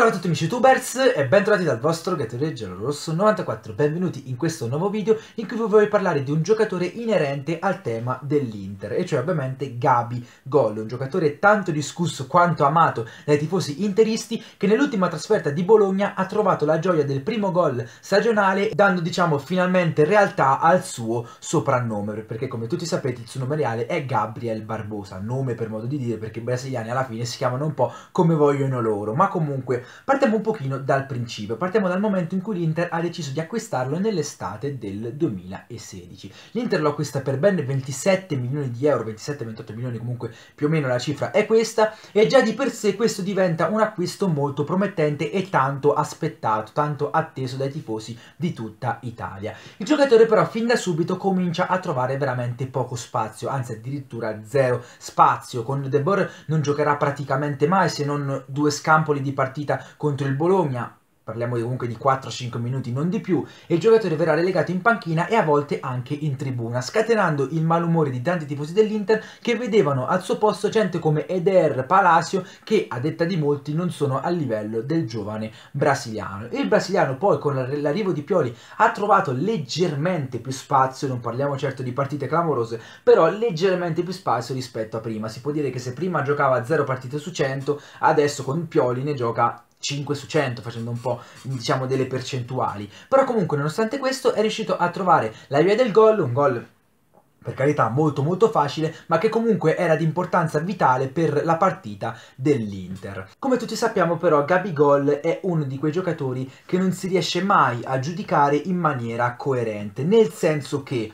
Ciao a tutti amici youtubers e bentornati dal vostro Gatorade Gelo Rosso 94, benvenuti in questo nuovo video in cui vi voglio parlare di un giocatore inerente al tema dell'Inter e cioè ovviamente Gabi Gol, un giocatore tanto discusso quanto amato dai tifosi interisti che nell'ultima trasferta di Bologna ha trovato la gioia del primo gol stagionale dando diciamo finalmente realtà al suo soprannome perché come tutti sapete il suo nome reale è Gabriel Barbosa, nome per modo di dire perché i brasiliani alla fine si chiamano un po' come vogliono loro ma comunque Partiamo un pochino dal principio, partiamo dal momento in cui l'Inter ha deciso di acquistarlo nell'estate del 2016. L'Inter lo acquista per ben 27 milioni di euro, 27-28 milioni comunque più o meno la cifra è questa, e già di per sé questo diventa un acquisto molto promettente e tanto aspettato, tanto atteso dai tifosi di tutta Italia. Il giocatore però fin da subito comincia a trovare veramente poco spazio, anzi addirittura zero spazio, con De Boer non giocherà praticamente mai se non due scampoli di partita partita contro il Bologna parliamo comunque di 4-5 minuti, non di più, e il giocatore verrà relegato in panchina e a volte anche in tribuna, scatenando il malumore di tanti tifosi dell'Inter che vedevano al suo posto gente come Eder Palacio che a detta di molti non sono a livello del giovane brasiliano. Il brasiliano poi con l'arrivo di Pioli ha trovato leggermente più spazio, non parliamo certo di partite clamorose, però leggermente più spazio rispetto a prima. Si può dire che se prima giocava 0 partite su 100, adesso con Pioli ne gioca 5 su 100 facendo un po' diciamo delle percentuali però comunque nonostante questo è riuscito a trovare la via del gol un gol per carità molto molto facile, ma che comunque era di importanza vitale per la partita dell'Inter. Come tutti sappiamo però Gabigol è uno di quei giocatori che non si riesce mai a giudicare in maniera coerente, nel senso che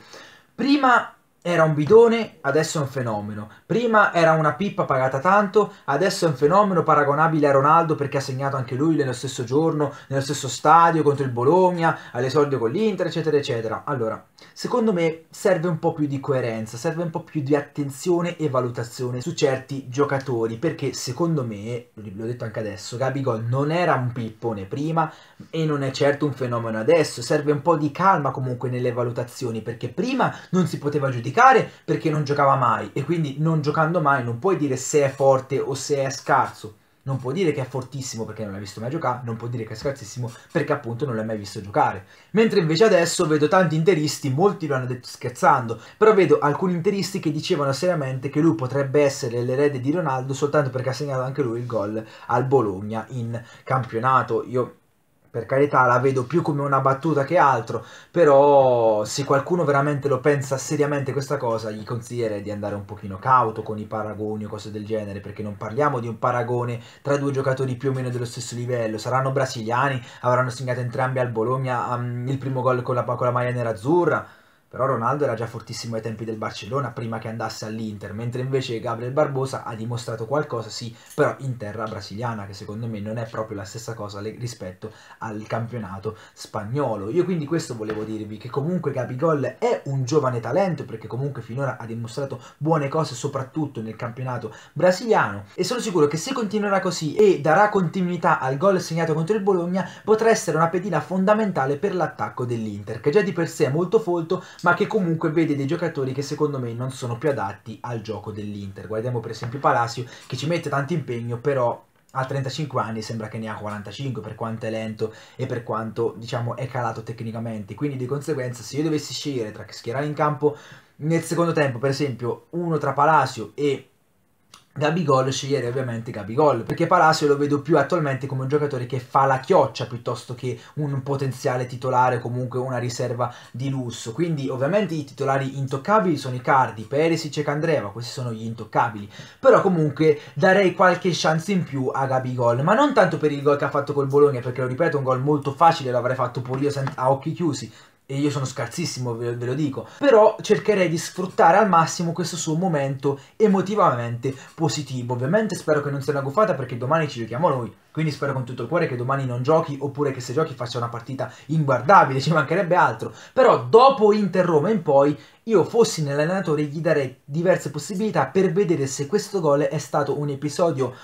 prima era un bidone, adesso è un fenomeno. Prima era una pippa pagata tanto, adesso è un fenomeno paragonabile a Ronaldo perché ha segnato anche lui nello stesso giorno, nello stesso stadio, contro il Bologna, all'esordio con l'Inter, eccetera, eccetera. Allora, secondo me serve un po' più di coerenza, serve un po' più di attenzione e valutazione su certi giocatori, perché secondo me, l'ho detto anche adesso, Gabigol non era un pippone prima e non è certo un fenomeno adesso. Serve un po' di calma comunque nelle valutazioni, perché prima non si poteva giudicare giudicare perché non giocava mai e quindi non giocando mai non puoi dire se è forte o se è scarso. Non può dire che è fortissimo perché non l'ha visto mai giocare, non può dire che è scarsissimo perché appunto non l'ha mai visto giocare. Mentre invece adesso vedo tanti interisti, molti lo hanno detto scherzando, però vedo alcuni interisti che dicevano seriamente che lui potrebbe essere l'erede di Ronaldo soltanto perché ha segnato anche lui il gol al Bologna in campionato. Io per carità la vedo più come una battuta che altro, però se qualcuno veramente lo pensa seriamente questa cosa, gli consiglierei di andare un pochino cauto con i paragoni o cose del genere, perché non parliamo di un paragone tra due giocatori più o meno dello stesso livello, saranno brasiliani, avranno segnato entrambi al Bologna um, il primo gol con la, con la maglia nerazzurra, però Ronaldo era già fortissimo ai tempi del Barcellona prima che andasse all'Inter, mentre invece Gabriel Barbosa ha dimostrato qualcosa, sì, però in terra brasiliana, che secondo me non è proprio la stessa cosa rispetto al campionato spagnolo. Io quindi questo volevo dirvi, che comunque Gabigol è un giovane talento, perché comunque finora ha dimostrato buone cose, soprattutto nel campionato brasiliano, e sono sicuro che se continuerà così e darà continuità al gol segnato contro il Bologna, potrà essere una pedina fondamentale per l'attacco dell'Inter, che già di per sé è molto folto, ma che comunque vede dei giocatori che secondo me non sono più adatti al gioco dell'Inter. Guardiamo per esempio Palacio che ci mette tanto impegno, però a 35 anni sembra che ne ha 45 per quanto è lento e per quanto diciamo è calato tecnicamente quindi di conseguenza se io dovessi scegliere tra schierare in campo nel secondo tempo per esempio uno tra Palacio e Gabigol sceglierei ovviamente Gabigol perché Palacio lo vedo più attualmente come un giocatore che fa la chioccia piuttosto che un potenziale titolare comunque una riserva di lusso quindi ovviamente i titolari intoccabili sono i Cardi, Perisic e Candreva questi sono gli intoccabili però comunque darei qualche chance in più a Gabigol ma non tanto per il gol che ha fatto col Bologna perché lo ripeto è un gol molto facile l'avrei fatto pure io a occhi chiusi e io sono scarsissimo, ve, ve lo dico, però cercherei di sfruttare al massimo questo suo momento emotivamente positivo. Ovviamente spero che non sia una guffata perché domani ci giochiamo noi, quindi spero con tutto il cuore che domani non giochi oppure che se giochi faccia una partita inguardabile, ci mancherebbe altro. Però dopo Inter Roma in poi io fossi nell'allenatore gli darei diverse possibilità per vedere se questo gol è stato un episodio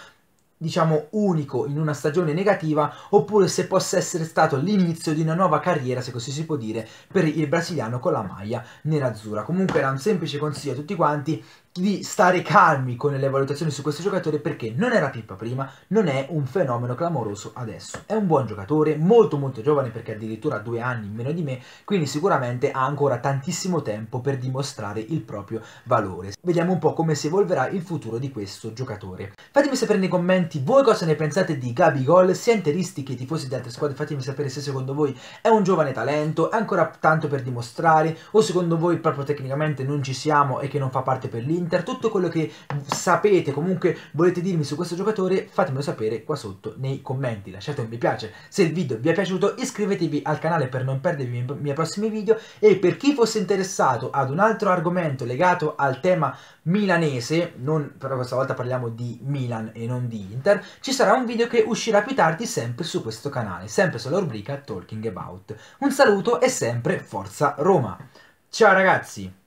diciamo unico in una stagione negativa oppure se possa essere stato l'inizio di una nuova carriera se così si può dire per il brasiliano con la maglia nerazzura. comunque era un semplice consiglio a tutti quanti di stare calmi con le valutazioni su questo giocatore perché non era pippa prima, non è un fenomeno clamoroso adesso. È un buon giocatore, molto molto giovane perché addirittura ha due anni in meno di me, quindi sicuramente ha ancora tantissimo tempo per dimostrare il proprio valore. Vediamo un po' come si evolverà il futuro di questo giocatore. Fatemi sapere nei commenti voi cosa ne pensate di Gabi Gol, sia interisti che tifosi di altre squadre, fatemi sapere se secondo voi è un giovane talento, è ancora tanto per dimostrare o secondo voi proprio tecnicamente non ci siamo e che non fa parte per l'Inter dell'Inter, tutto quello che sapete, comunque volete dirmi su questo giocatore, fatemelo sapere qua sotto nei commenti, lasciate un mi piace se il video vi è piaciuto, iscrivetevi al canale per non perdervi i miei prossimi video e per chi fosse interessato ad un altro argomento legato al tema milanese, non, però questa volta parliamo di Milan e non di Inter, ci sarà un video che uscirà più tardi sempre su questo canale, sempre sulla rubrica Talking About. Un saluto e sempre Forza Roma! Ciao ragazzi!